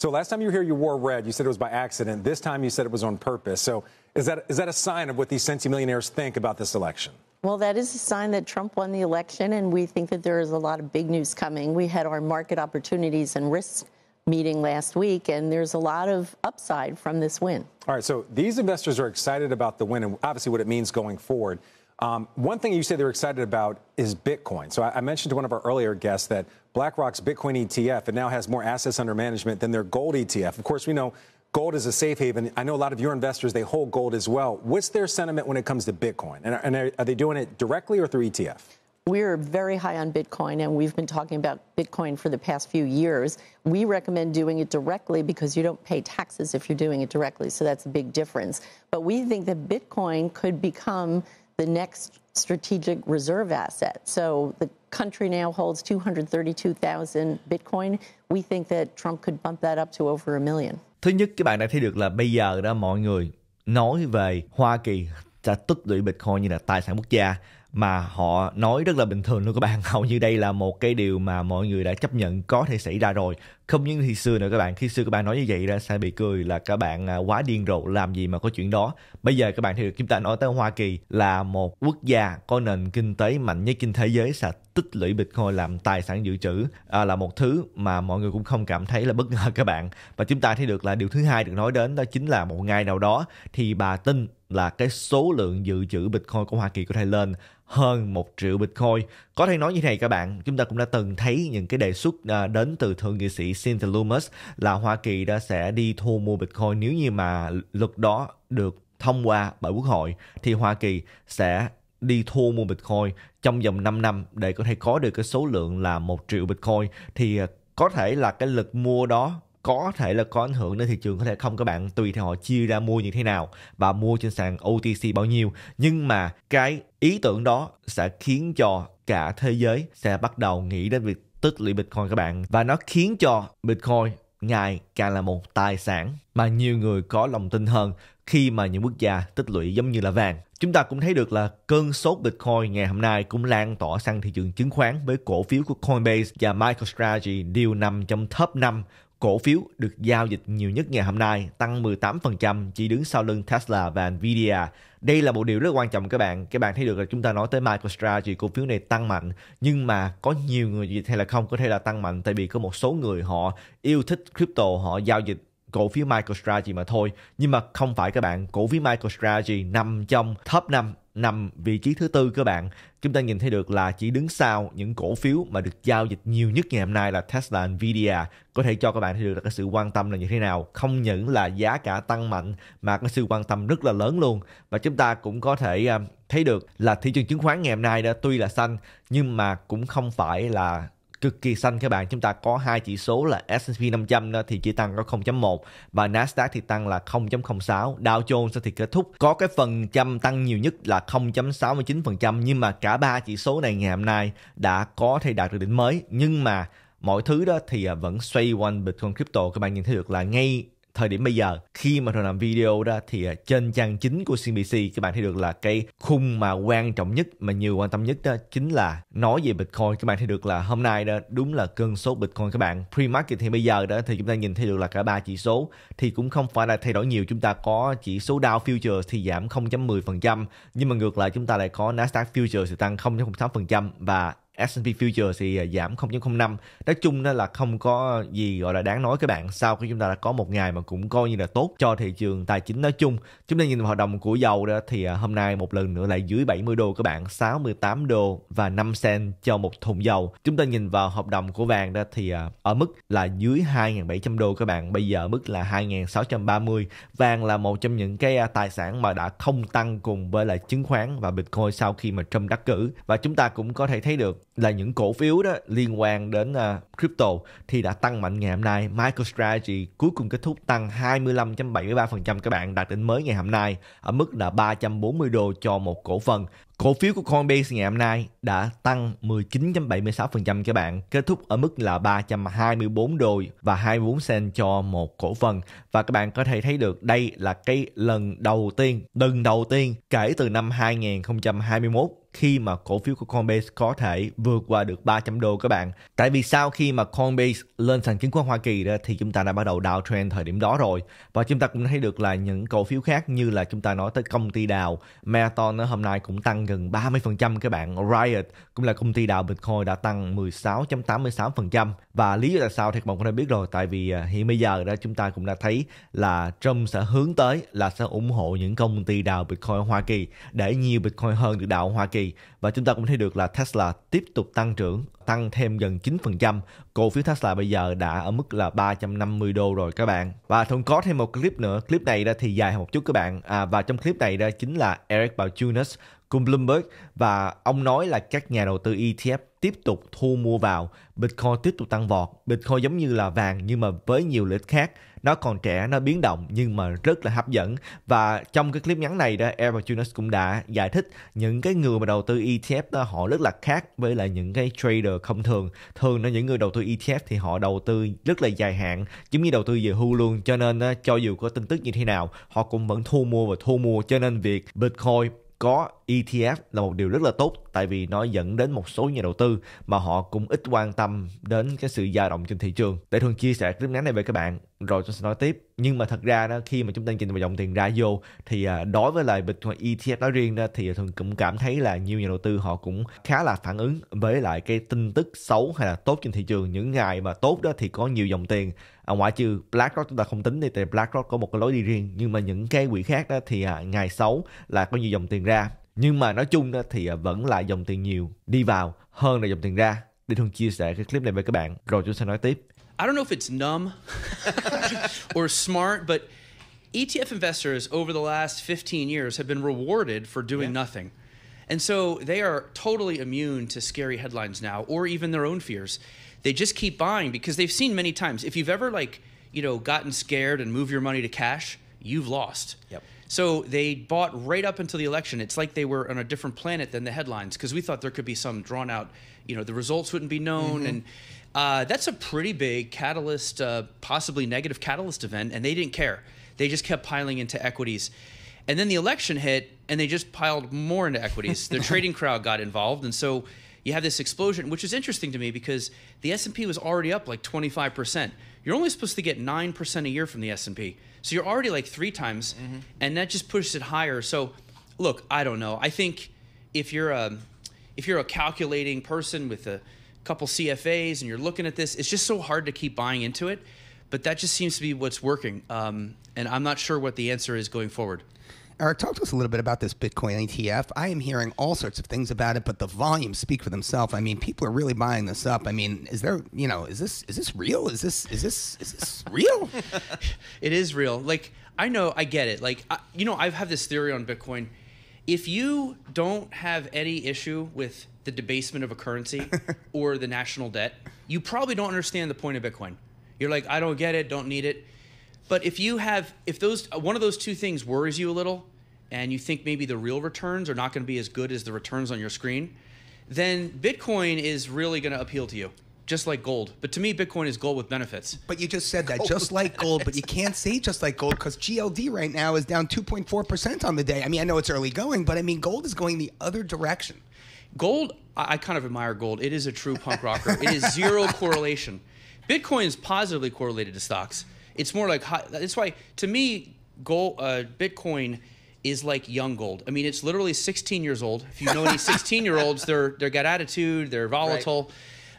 So last time you were here, you wore red. You said it was by accident. This time you said it was on purpose. So is that, is that a sign of what these Sensi millionaires think about this election? Well, that is a sign that Trump won the election, and we think that there is a lot of big news coming. We had our market opportunities and risk meeting last week, and there's a lot of upside from this win. All right, so these investors are excited about the win and obviously what it means going forward. Um, one thing you say they're excited about is Bitcoin. So I, I, mentioned to one of our earlier guests that BlackRock's Bitcoin ETF it now has more assets under management than their gold ETF. Of course, we know gold is a safe haven. I know a lot of your investors they hold gold as well. What's their sentiment when it comes to Bitcoin? And, and are, are they doing it directly or through ETF? We're very high on Bitcoin, and we've been talking about Bitcoin for the past few years. We recommend doing it directly because you don't pay taxes if you're doing it directly, so that's a big difference. But we think that Bitcoin could become the next strategic reserve asset. So the country now holds 232,000 Bitcoin. We think that Trump could bump that up to over a million. Thứ nhất các bạn đã thấy được là bây giờ đó mọi người nói về Hoa Kỳ đã tích lũy Bitcoin như là tài sản quốc gia mà họ nói rất là bình thường luôn các bạn hầu như đây là một cái điều mà mọi người đã chấp nhận có thể xảy ra rồi không những khi xưa nữa các bạn khi xưa các bạn nói như vậy ra sẽ bị cười là các bạn à, quá điên rồ làm gì mà có chuyện đó bây giờ các bạn thì chúng ta nói tới hoa kỳ là một quốc gia có nền kinh tế mạnh nhất trên thế giới sẽ tích lũy bitcoin làm tài sản dự trữ à, là một thứ mà mọi người cũng không cảm thấy là bất ngờ các bạn và chúng ta thấy được là điều thứ hai được nói đến đó chính là một ngày nào đó thì bà tin là cái số lượng dự trữ Bitcoin của Hoa Kỳ có thể lên hơn một triệu Bitcoin. Có thể nói như thế này các bạn, chúng ta cũng đã từng thấy những cái đề xuất à, đến từ Thượng nghị sĩ Cynthia Loomis là Hoa Kỳ đã sẽ đi thu mua Bitcoin nếu như mà luật đó được thông qua bởi Quốc hội thì Hoa Kỳ sẽ đi thu mua Bitcoin trong vòng 5 năm để có thể có được cái số lượng là một triệu Bitcoin thì à, có thể là cái lực mua đó có thể là có ảnh hưởng đến thị trường có thể không các bạn tùy theo họ chia ra mua như thế nào và mua trên sàn OTC bao nhiêu nhưng mà cái ý tưởng đó sẽ khiến cho cả thế giới sẽ bắt đầu nghĩ đến việc tích lũy Bitcoin các bạn và nó khiến cho Bitcoin ngày càng là một tài sản mà nhiều người có lòng tin hơn khi mà những quốc gia tích lũy giống như là vàng. Chúng ta cũng thấy được là cơn sốt Bitcoin ngày hôm nay cũng lan tỏa sang thị trường chứng khoán với cổ phiếu của Coinbase và MicroStrategy đều nằm trong top 5 Cổ phiếu được giao dịch nhiều nhất ngày hôm nay tăng 18% chỉ đứng sau lưng Tesla và Nvidia. Đây là một điều rất quan trọng các bạn. Các bạn thấy được là chúng ta nói tới MicroStrategy cổ phiếu này tăng mạnh nhưng mà có nhiều người gì hay là không có thể là tăng mạnh tại vì có một số người họ yêu thích crypto, họ giao dịch cổ phiếu MicroStrategy mà thôi. Nhưng mà không phải các bạn, cổ phiếu MicroStrategy nằm trong top 5 nằm vị trí thứ tư các bạn. Chúng ta nhìn thấy được là chỉ đứng sau những cổ phiếu mà được giao dịch nhiều nhất ngày hôm nay là Tesla, Nvidia có thể cho các bạn thấy được là cái sự quan tâm là như thế nào. Không những là giá cả tăng mạnh mà cái sự quan tâm rất là lớn luôn. Và chúng ta cũng có thể à, thấy được là thị trường chứng khoán ngày hôm nay đã tuy là xanh nhưng mà cũng không phải là cực kỳ xanh các bạn chúng ta có hai chỉ số là S&P 500 thì chỉ tăng có 0.1 và Nasdaq thì tăng là 0.06 Dow Jones thì kết thúc có cái phần trăm tăng nhiều nhất là 0.69% nhưng mà cả ba chỉ số này ngày hôm nay đã có thể đạt được đỉnh mới nhưng mà mọi thứ đó thì à, vẫn xoay quanh Bitcoin Crypto các bạn nhìn thấy được là ngay thời điểm bây giờ khi mà thường làm video đó thì à, trên trang chính của CNBC các bạn thấy được là cái khung mà quan trọng nhất mà nhiều quan tâm nhất đó chính là nói về Bitcoin các bạn thấy được là hôm nay đó đúng là cơn sốt Bitcoin các bạn pre-market thì bây giờ đó thì chúng ta nhìn thấy được là cả ba chỉ số thì cũng không phải là thay đổi nhiều chúng ta có chỉ số Dow Futures thì giảm 0.10% nhưng mà ngược lại chúng ta lại có Nasdaq Futures thì tăng 0.08% và S&P Future thì à, giảm 0.05 nói chung nó là không có gì gọi là đáng nói các bạn sau khi chúng ta đã có một ngày mà cũng coi như là tốt cho thị trường tài chính nói chung chúng ta nhìn vào hợp đồng của dầu đó thì à, hôm nay một lần nữa lại dưới 70 đô các bạn 68 đô và 5 cent cho một thùng dầu chúng ta nhìn vào hợp đồng của vàng đó thì à, ở mức là dưới 2.700 đô các bạn bây giờ mức là 2.630 vàng là một trong những cái tài sản mà đã không tăng cùng với lại chứng khoán và Bitcoin sau khi mà Trump đắc cử và chúng ta cũng có thể thấy được là những cổ phiếu đó liên quan đến uh, crypto thì đã tăng mạnh ngày hôm nay. MicroStrategy cuối cùng kết thúc tăng 25.73% các bạn đạt đỉnh mới ngày hôm nay ở mức là 340 đô cho một cổ phần. Cổ phiếu của Coinbase ngày hôm nay đã tăng 19.76% các bạn, kết thúc ở mức là 324 đô và 24 cent cho một cổ phần. Và các bạn có thể thấy được đây là cái lần đầu tiên, lần đầu tiên kể từ năm 2021 khi mà cổ phiếu của Coinbase có thể vượt qua được 300 đô các bạn. Tại vì sau khi mà Coinbase lên sàn chứng khoán Hoa Kỳ đó thì chúng ta đã bắt đầu đào trend thời điểm đó rồi và chúng ta cũng thấy được là những cổ phiếu khác như là chúng ta nói tới công ty đào Marathon nó hôm nay cũng tăng gần 30% các bạn. Riot cũng là công ty đào Bitcoin đã tăng 16.86% và lý do tại sao thì các bạn cũng đã biết rồi tại vì à, hiện bây giờ đó chúng ta cũng đã thấy là Trump sẽ hướng tới là sẽ ủng hộ những công ty đào Bitcoin Hoa Kỳ để nhiều Bitcoin hơn được đào Hoa Kỳ Kỳ và chúng ta cũng thấy được là Tesla tiếp tục tăng trưởng, tăng thêm gần 9%. Cổ phiếu Tesla bây giờ đã ở mức là 350 đô rồi các bạn. Và thông có thêm một clip nữa, clip này ra thì dài một chút các bạn. À, và trong clip này ra chính là Eric Balchunas cùng Bloomberg và ông nói là các nhà đầu tư ETF tiếp tục thu mua vào, Bitcoin tiếp tục tăng vọt, Bitcoin giống như là vàng nhưng mà với nhiều lợi ích khác nó còn trẻ nó biến động nhưng mà rất là hấp dẫn và trong cái clip ngắn này đó Eva Jonas cũng đã giải thích những cái người mà đầu tư ETF đó, họ rất là khác với lại những cái trader không thường thường là những người đầu tư ETF thì họ đầu tư rất là dài hạn giống như đầu tư về hưu luôn cho nên cho dù có tin tức như thế nào họ cũng vẫn thu mua và thu mua cho nên việc Bitcoin có ETF là một điều rất là tốt tại vì nó dẫn đến một số nhà đầu tư mà họ cũng ít quan tâm đến cái sự dao động trên thị trường để thường chia sẻ clip ngắn này với các bạn rồi tôi sẽ nói tiếp nhưng mà thật ra đó, khi mà chúng ta nhìn vào dòng tiền ra vô thì à, đối với lại Bitcoin ETF nói riêng đó, thì thường cũng cảm thấy là nhiều nhà đầu tư họ cũng khá là phản ứng với lại cái tin tức xấu hay là tốt trên thị trường những ngày mà tốt đó thì có nhiều dòng tiền à, ngoại trừ BlackRock chúng ta không tính đi tại BlackRock có một cái lối đi riêng nhưng mà những cái quỹ khác đó thì à, ngày xấu là có nhiều dòng tiền ra nhưng mà nói chung thì vẫn là dòng tiền nhiều đi vào hơn là dòng tiền ra chia sẻ cái clip này với các bạn rồi chúng nói tiếp I don't know if it's numb or smart but ETF investors over the last 15 years have been rewarded for doing yeah. nothing And so they are totally immune to scary headlines now or even their own fears. They just keep buying because they've seen many times if you've ever like, you know, gotten scared and move your money to cash, you've lost. Yep. So they bought right up until the election. It's like they were on a different planet than the headlines because we thought there could be some drawn out, you know, the results wouldn't be known. Mm-hmm. And uh, that's a pretty big catalyst, uh, possibly negative catalyst event. And they didn't care. They just kept piling into equities. And then the election hit and they just piled more into equities. the trading crowd got involved. And so you have this explosion, which is interesting to me because the S&P was already up like 25%. You're only supposed to get 9% a year from the S&P. So you're already like three times, mm-hmm. and that just pushes it higher. So, look, I don't know. I think if you're a um, if you're a calculating person with a couple CFAs and you're looking at this, it's just so hard to keep buying into it. But that just seems to be what's working, um, and I'm not sure what the answer is going forward. Eric, talk to us a little bit about this Bitcoin ETF. I am hearing all sorts of things about it, but the volumes speak for themselves. I mean, people are really buying this up. I mean, is there, you know, is this is this real? Is this is this is this real? it is real. Like I know, I get it. Like I, you know, I've had this theory on Bitcoin. If you don't have any issue with the debasement of a currency or the national debt, you probably don't understand the point of Bitcoin. You're like, I don't get it, don't need it. But if you have, if those uh, one of those two things worries you a little, and you think maybe the real returns are not going to be as good as the returns on your screen, then Bitcoin is really going to appeal to you, just like gold. But to me, Bitcoin is gold with benefits. But you just said that, gold just like gold. But you can't say just like gold because GLD right now is down 2.4 percent on the day. I mean, I know it's early going, but I mean, gold is going the other direction. Gold, I, I kind of admire gold. It is a true punk rocker. it is zero correlation. Bitcoin is positively correlated to stocks. It's more like That's why to me, gold, uh, Bitcoin is like young gold. I mean, it's literally 16 years old. If you know any 16 year olds, they're they're got attitude, they're volatile, right.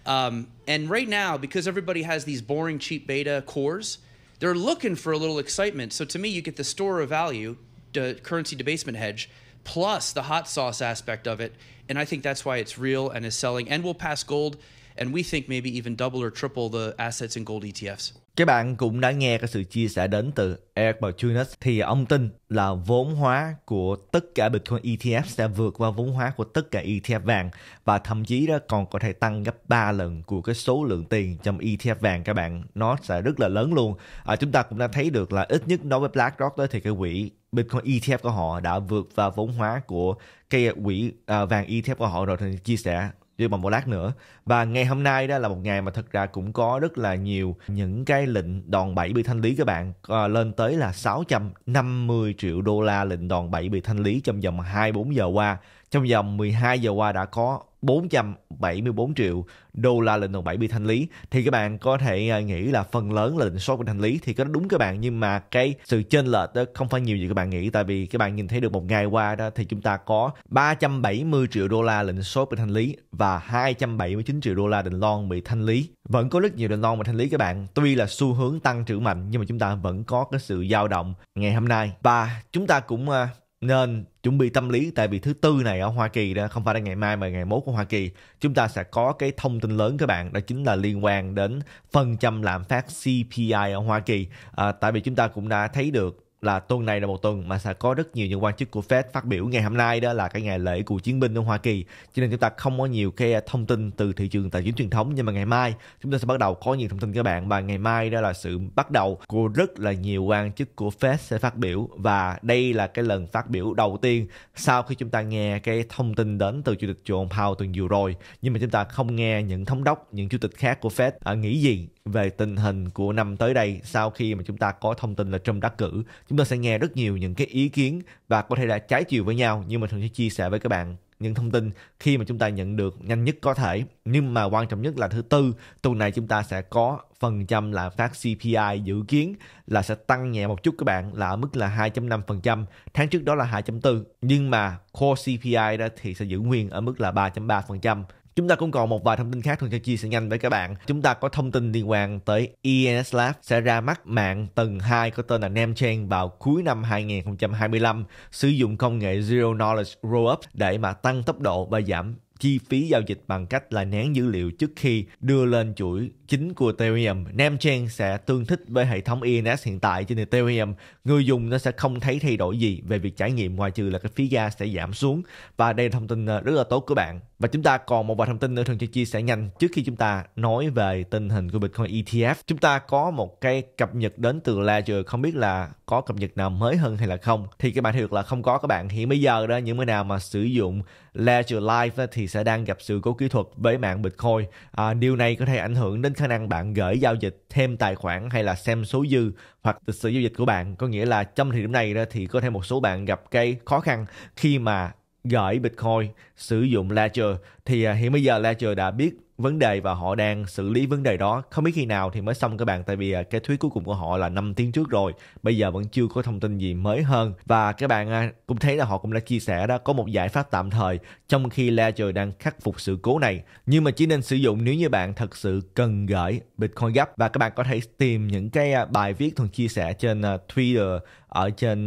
Um, and right now because everybody has these boring cheap beta cores, they're looking for a little excitement. So to me, you get the store of value, the currency debasement hedge, plus the hot sauce aspect of it, and I think that's why it's real and is selling and will pass gold and we think maybe even double or triple the assets in gold ETFs. Các bạn cũng đã nghe cái sự chia sẻ đến từ Eric Balchunas thì ông tin là vốn hóa của tất cả Bitcoin ETF sẽ vượt qua vốn hóa của tất cả ETF vàng và thậm chí đó còn có thể tăng gấp 3 lần của cái số lượng tiền trong ETF vàng các bạn nó sẽ rất là lớn luôn. À, chúng ta cũng đã thấy được là ít nhất đối với BlackRock đó thì cái quỹ Bitcoin ETF của họ đã vượt qua vốn hóa của cái quỹ à, vàng ETF của họ rồi thì chia sẻ với mà một lát nữa và ngày hôm nay đó là một ngày mà thật ra cũng có rất là nhiều những cái lệnh đòn bẩy bị thanh lý các bạn à, lên tới là 650 triệu đô la lệnh đòn bẩy bị thanh lý trong vòng 24 giờ qua trong vòng 12 giờ qua đã có 474 triệu đô la lệnh đòn bẩy bị thanh lý thì các bạn có thể ờ, nghĩ là phần lớn là lệnh số bị thanh lý thì có đúng các bạn nhưng mà cái sự chênh lệch đó không phải nhiều gì các bạn nghĩ tại vì các bạn nhìn thấy được một ngày qua đó thì chúng ta có 370 triệu đô la lệnh số bị thanh lý và 279 triệu đô la định lon bị thanh lý. Vẫn có rất nhiều định lon bị thanh lý các bạn. Tuy là xu hướng tăng trưởng mạnh nhưng mà chúng ta vẫn có cái sự dao động ngày hôm nay. Và chúng ta cũng à, nên chuẩn bị tâm lý tại vì thứ tư này ở Hoa Kỳ đó không phải là ngày mai mà ngày mốt của Hoa Kỳ chúng ta sẽ có cái thông tin lớn các bạn đó chính là liên quan đến phần trăm lạm phát CPI ở Hoa Kỳ à, tại vì chúng ta cũng đã thấy được là tuần này là một tuần mà sẽ có rất nhiều những quan chức của Fed phát biểu ngày hôm nay đó là cái ngày lễ của chiến binh ở Hoa Kỳ cho nên chúng ta không có nhiều cái à, thông tin từ thị trường tài chính truyền thống nhưng mà ngày mai chúng ta sẽ bắt đầu có nhiều thông tin các bạn và ngày mai đó là sự bắt đầu của rất là nhiều quan chức của Fed sẽ phát biểu và đây là cái lần phát biểu đầu tiên sau khi chúng ta nghe cái thông tin đến từ chủ tịch Jerome Powell tuần vừa rồi nhưng mà chúng ta không nghe những thống đốc những chủ tịch khác của Fed à, nghĩ gì về tình hình của năm tới đây sau khi mà chúng ta có thông tin là Trump đắc cử. Chúng ta sẽ nghe rất nhiều những cái ý kiến và có thể là trái chiều với nhau nhưng mà thường sẽ chia sẻ với các bạn những thông tin khi mà chúng ta nhận được nhanh nhất có thể. Nhưng mà quan trọng nhất là thứ tư, tuần này chúng ta sẽ có phần trăm lạm phát CPI dự kiến là sẽ tăng nhẹ một chút các bạn là ở mức là 2.5%, tháng trước đó là 2.4. Nhưng mà core CPI đó thì sẽ giữ nguyên ở mức là 3.3%. Chúng ta cũng còn một vài thông tin khác thường cho chia sẻ nhanh với các bạn. Chúng ta có thông tin liên quan tới ENS Lab sẽ ra mắt mạng tầng 2 có tên là Namchain vào cuối năm 2025, sử dụng công nghệ Zero Knowledge Rollup để mà tăng tốc độ và giảm chi phí giao dịch bằng cách là nén dữ liệu trước khi đưa lên chuỗi chính của Ethereum. Chen sẽ tương thích với hệ thống ENS hiện tại trên Ethereum. Người dùng nó sẽ không thấy thay đổi gì về việc trải nghiệm ngoài trừ là cái phí gas sẽ giảm xuống. Và đây là thông tin ờ, rất là tốt của bạn. Và chúng ta còn một vài thông tin nữa thường chia sẻ nhanh trước khi chúng ta nói về tình hình của Bitcoin ETF. Chúng ta có một cái cập nhật đến từ Ledger không biết là có cập nhật nào mới hơn hay là không. Thì các bạn thiệt là không có các bạn. Hiện bây giờ đó những người nào mà sử dụng Ledger Live thì sẽ đang gặp sự cố kỹ thuật với mạng Bitcoin. À, điều này có thể ảnh hưởng đến khả năng bạn gửi giao dịch thêm tài khoản hay là xem số dư hoặc lịch sử giao dịch của bạn có nghĩa là trong thời điểm này đó thì có thể một số bạn gặp cái khó khăn khi mà gửi Bitcoin sử dụng Ledger thì à, hiện bây giờ Ledger đã biết vấn đề và họ đang xử lý vấn đề đó không biết khi nào thì mới xong các bạn tại vì à, cái thuyết cuối cùng của họ là 5 tiếng trước rồi bây giờ vẫn chưa có thông tin gì mới hơn và các bạn à, cũng thấy là họ cũng đã chia sẻ đó có một giải pháp tạm thời trong khi Ledger đang khắc phục sự cố này nhưng mà chỉ nên sử dụng nếu như bạn thật sự cần gửi Bitcoin gấp và các bạn có thể tìm những cái à, bài viết thường chia sẻ trên Twitter ở trên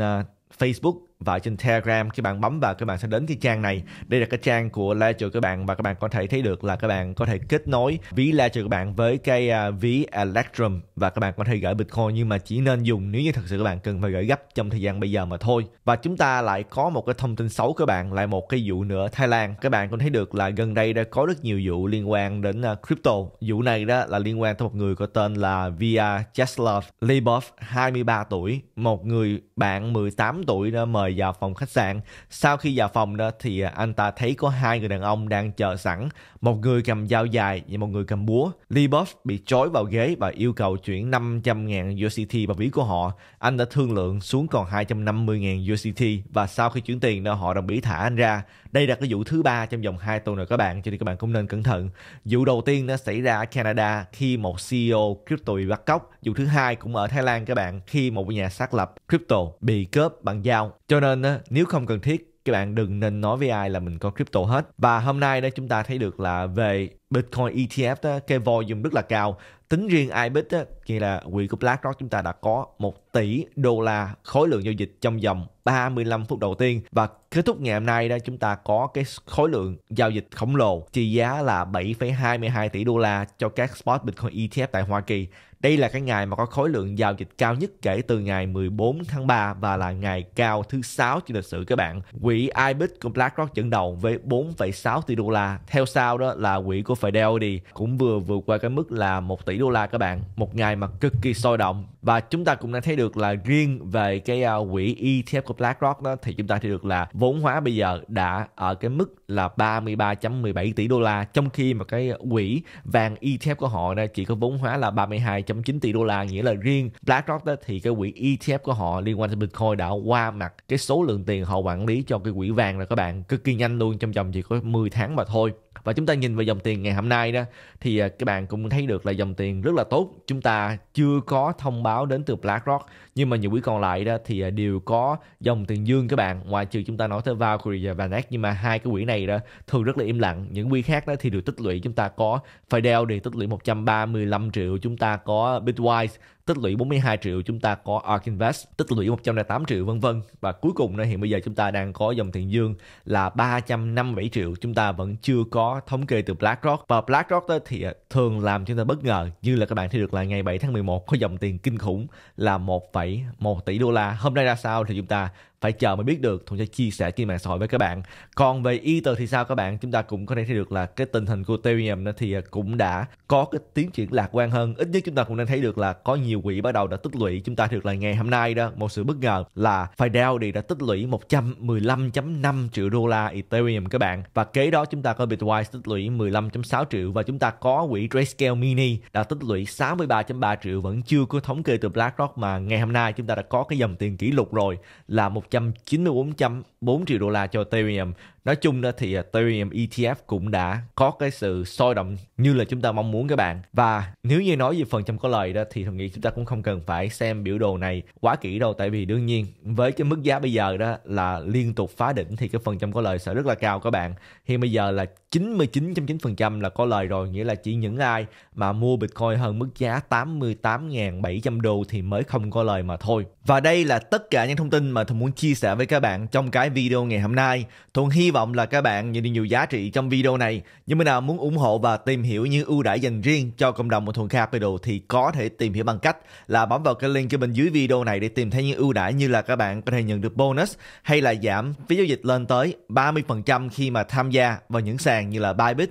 Facebook và trên Telegram các bạn bấm vào các bạn sẽ đến cái trang này đây là cái trang của Ledger các bạn và các bạn có thể thấy được là các bạn có thể kết nối ví Ledger các bạn với cái uh, ví Electrum và các bạn có thể gửi Bitcoin nhưng mà chỉ nên dùng nếu như thật sự các bạn cần phải gửi gấp trong thời gian bây giờ mà thôi và chúng ta lại có một cái thông tin xấu các bạn lại một cái vụ nữa Thái Lan các bạn cũng thấy được là gần đây đã có rất nhiều vụ liên quan đến uh, crypto vụ này đó là liên quan tới một người có tên là Via Cheslav Libov 23 tuổi một người bạn 18 tuổi đã mời vào phòng khách sạn. Sau khi vào phòng đó thì anh ta thấy có hai người đàn ông đang chờ sẵn, một người cầm dao dài và một người cầm búa. Libos bị trói vào ghế và yêu cầu chuyển 500.000 USDT vào ví của họ. Anh đã thương lượng xuống còn 250.000 USDT và sau khi chuyển tiền đó họ đồng ý thả anh ra đây là cái vụ thứ ba trong vòng 2 tuần rồi các bạn cho nên các bạn cũng nên cẩn thận vụ đầu tiên nó xảy ra ở Canada khi một CEO crypto bị bắt cóc vụ thứ hai cũng ở Thái Lan các bạn khi một nhà xác lập crypto bị cướp bằng dao cho nên nếu không cần thiết các bạn đừng nên nói với ai là mình có crypto hết và hôm nay đó chúng ta thấy được là về Bitcoin ETF đó, cái volume rất là cao. Tính riêng IBIT đó, nghĩa là quỹ của BlackRock chúng ta đã có 1 tỷ đô la khối lượng giao dịch trong vòng 35 phút đầu tiên và kết thúc ngày hôm nay đó chúng ta có cái khối lượng giao dịch khổng lồ trị giá là 7,22 tỷ đô la cho các spot Bitcoin ETF tại Hoa Kỳ đây là cái ngày mà có khối lượng giao dịch cao nhất kể từ ngày 14 tháng 3 và là ngày cao thứ 6 trong lịch sử các bạn. Quỹ IBIT của BlackRock dẫn đầu với 4,6 tỷ đô la. Theo sau đó là quỹ của Fidelity cũng vừa vượt qua cái mức là 1 tỷ đô la các bạn. Một ngày mà cực kỳ sôi động và chúng ta cũng đã thấy được là riêng về cái à, quỹ ETF của BlackRock đó thì chúng ta thấy được là vốn hóa bây giờ đã ở cái mức là 33.17 tỷ đô la trong khi mà cái quỹ vàng ETF của họ đây chỉ có vốn hóa là 32.9 tỷ đô la nghĩa là riêng BlackRock đó thì cái quỹ ETF của họ liên quan tới Bitcoin đã qua mặt cái số lượng tiền họ quản lý cho cái quỹ vàng rồi các bạn cực kỳ nhanh luôn trong vòng chỉ có 10 tháng mà thôi và chúng ta nhìn vào dòng tiền ngày hôm nay đó thì à, các bạn cũng thấy được là dòng tiền rất là tốt chúng ta chưa có thông báo đến từ BlackRock nhưng mà những quỹ còn lại đó thì à, đều có dòng tiền dương các bạn ngoại trừ chúng ta nói tới Valkyrie và Vanex nhưng mà hai cái quỹ này đó thường rất là im lặng những quỹ khác đó thì được tích lũy chúng ta có Fidel thì tích lũy 135 triệu chúng ta có Bitwise tích lũy 42 triệu chúng ta có ARK Invest tích lũy 108 triệu vân vân và cuối cùng hiện bây giờ chúng ta đang có dòng tiền dương là 357 triệu chúng ta vẫn chưa có thống kê từ BlackRock và BlackRock thì à, thường làm chúng ta bất ngờ như là các bạn thấy được là ngày 7 tháng 11 có dòng tiền kinh khủng là 1,1 tỷ đô la hôm nay ra sao thì chúng ta phải chờ mới biết được thuận sẽ chia sẻ trên mạng xã hội với các bạn còn về Ether thì sao các bạn chúng ta cũng có thể thấy được là cái tình hình của Ethereum nó thì à, cũng đã có cái tiến triển lạc quan hơn ít nhất chúng ta cũng đang thấy được là có nhiều quỹ bắt đầu đã tích lũy chúng ta được là ngày hôm nay đó một sự bất ngờ là Fidel thì đã tích lũy 115.5 triệu đô la Ethereum các bạn và kế đó chúng ta có Bitwise tích lũy 15.6 triệu và chúng ta có quỹ Grayscale Mini đã tích lũy 63.3 triệu vẫn chưa có thống kê từ BlackRock mà ngày hôm nay chúng ta đã có cái dòng tiền kỷ lục rồi là một 194 4 triệu đô la cho Ethereum nói chung đó thì à, Ethereum ETF cũng đã có cái sự sôi động như là chúng ta mong muốn các bạn và nếu như nói về phần trăm có lời đó thì tôi nghĩ chúng ta cũng không cần phải xem biểu đồ này quá kỹ đâu tại vì đương nhiên với cái mức giá bây giờ đó là liên tục phá đỉnh thì cái phần trăm có lời sẽ rất là cao các bạn hiện bây giờ là 99.9% là có lời rồi nghĩa là chỉ những ai mà mua Bitcoin hơn mức giá 88.700 đô thì mới không có lời mà thôi và đây là tất cả những thông tin mà tôi muốn chia sẻ với các bạn trong cái video ngày hôm nay Thuận hy vọng là các bạn nhận được nhiều giá trị trong video này. Những bạn nào muốn ủng hộ và tìm hiểu những ưu đãi dành riêng cho cộng đồng của Thuận Capital thì có thể tìm hiểu bằng cách là bấm vào cái link ở bên dưới video này để tìm thấy những ưu đãi như là các bạn có thể nhận được bonus hay là giảm phí giao dịch lên tới 30% khi mà tham gia vào những sàn như là Bybit